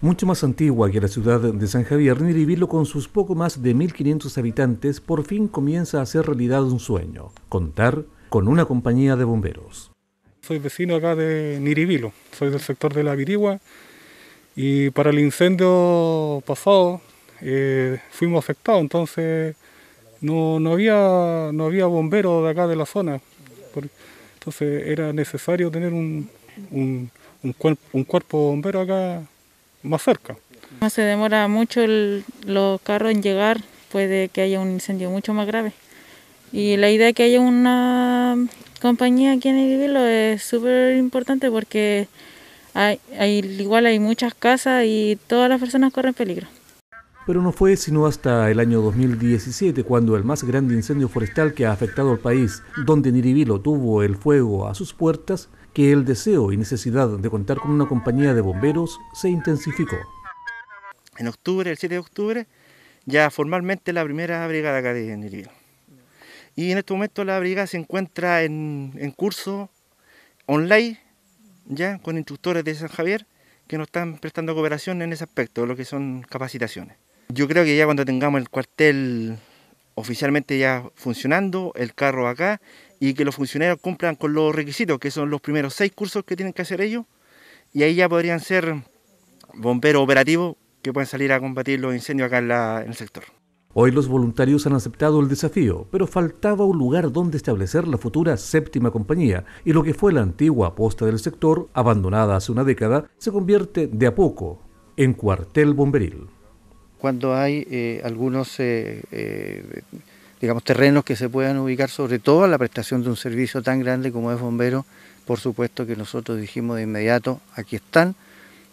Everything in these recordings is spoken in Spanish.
mucho más antigua que la ciudad de San Javier, Niribilo con sus poco más de 1.500 habitantes por fin comienza a hacer realidad un sueño, contar con una compañía de bomberos. Soy vecino acá de Niribilo, soy del sector de la Virigua y para el incendio pasado eh, fuimos afectados, entonces no, no, había, no había bomberos de acá de la zona, entonces era necesario tener un, un, un, un cuerpo bombero acá más cerca. No se demora mucho los carros en llegar, puede que haya un incendio mucho más grave. Y la idea de que haya una compañía aquí en el es súper importante porque hay, igual hay muchas casas y todas las personas corren peligro pero no fue sino hasta el año 2017 cuando el más grande incendio forestal que ha afectado al país, donde Niribilo tuvo el fuego a sus puertas, que el deseo y necesidad de contar con una compañía de bomberos se intensificó. En octubre, el 7 de octubre, ya formalmente la primera brigada acá de Nirivilo. Y en este momento la brigada se encuentra en, en curso online, ya con instructores de San Javier, que nos están prestando cooperación en ese aspecto, lo que son capacitaciones. Yo creo que ya cuando tengamos el cuartel oficialmente ya funcionando, el carro acá, y que los funcionarios cumplan con los requisitos, que son los primeros seis cursos que tienen que hacer ellos, y ahí ya podrían ser bomberos operativos que pueden salir a combatir los incendios acá en, en el sector. Hoy los voluntarios han aceptado el desafío, pero faltaba un lugar donde establecer la futura séptima compañía, y lo que fue la antigua posta del sector, abandonada hace una década, se convierte de a poco en cuartel bomberil cuando hay eh, algunos eh, eh, digamos, terrenos que se puedan ubicar, sobre todo a la prestación de un servicio tan grande como es bombero, por supuesto que nosotros dijimos de inmediato, aquí están,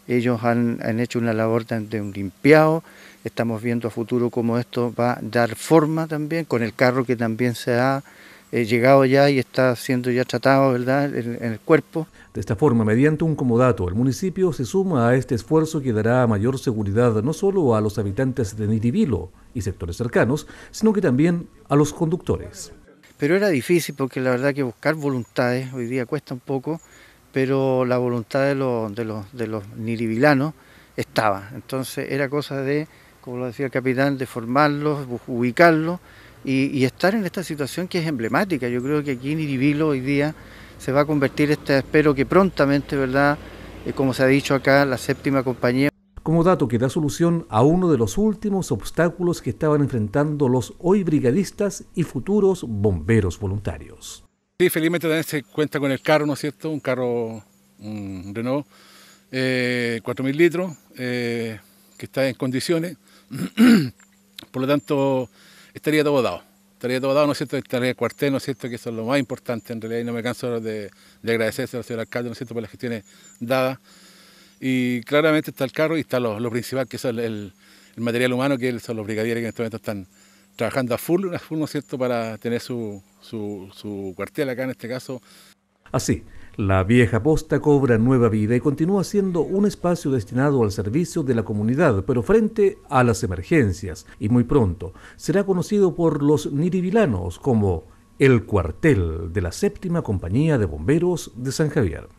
ellos han, han hecho una labor de un limpiado, estamos viendo a futuro cómo esto va a dar forma también, con el carro que también se ha llegado ya y está siendo ya tratado ¿verdad? En, el cuerpo. De esta forma, mediante un comodato, el municipio se suma a este esfuerzo que dará mayor seguridad no solo a los habitantes de Niribilo y sectores cercanos, sino que también a los conductores. Pero era difícil porque la verdad que buscar voluntades hoy día cuesta un poco, pero la voluntad de los, de de los nirivilanos estaba. Entonces era cosa de, como lo decía el capitán, de formarlos, ubicarlos y, estar en esta situación que es emblemática. Yo creo que aquí en Iribilo hoy día se va a convertir esta, espero que prontamente, ¿verdad? Eh, como se ha dicho acá, la séptima compañía. Como dato que da solución a uno de los últimos obstáculos que estaban enfrentando los hoy brigadistas y futuros bomberos voluntarios. Sí, felizmente también se cuenta con el carro, ¿no es cierto? Un carro, un Renault, eh, 4.000 litros, eh, que está en condiciones. Por lo tanto, estaría todo dado. Estaría todo dado, ¿no es cierto? Estaría el cuartel, ¿no es cierto? Que eso es lo más importante en realidad y no me canso de, de agradecerse al señor alcalde, ¿no es cierto?, por las gestiones dadas. Y claramente está el carro y está lo, principal, que es el, material humano, que son los brigadieres que en este momento están trabajando a full, ¿no es cierto?, para tener su, su cuartel acá en este caso. Así, la vieja posta cobra nueva vida y continúa siendo un espacio destinado al servicio de la comunidad, pero frente a las emergencias, y muy pronto será conocido por los nirivilanos como el cuartel de la séptima compañía de bomberos de San Javier.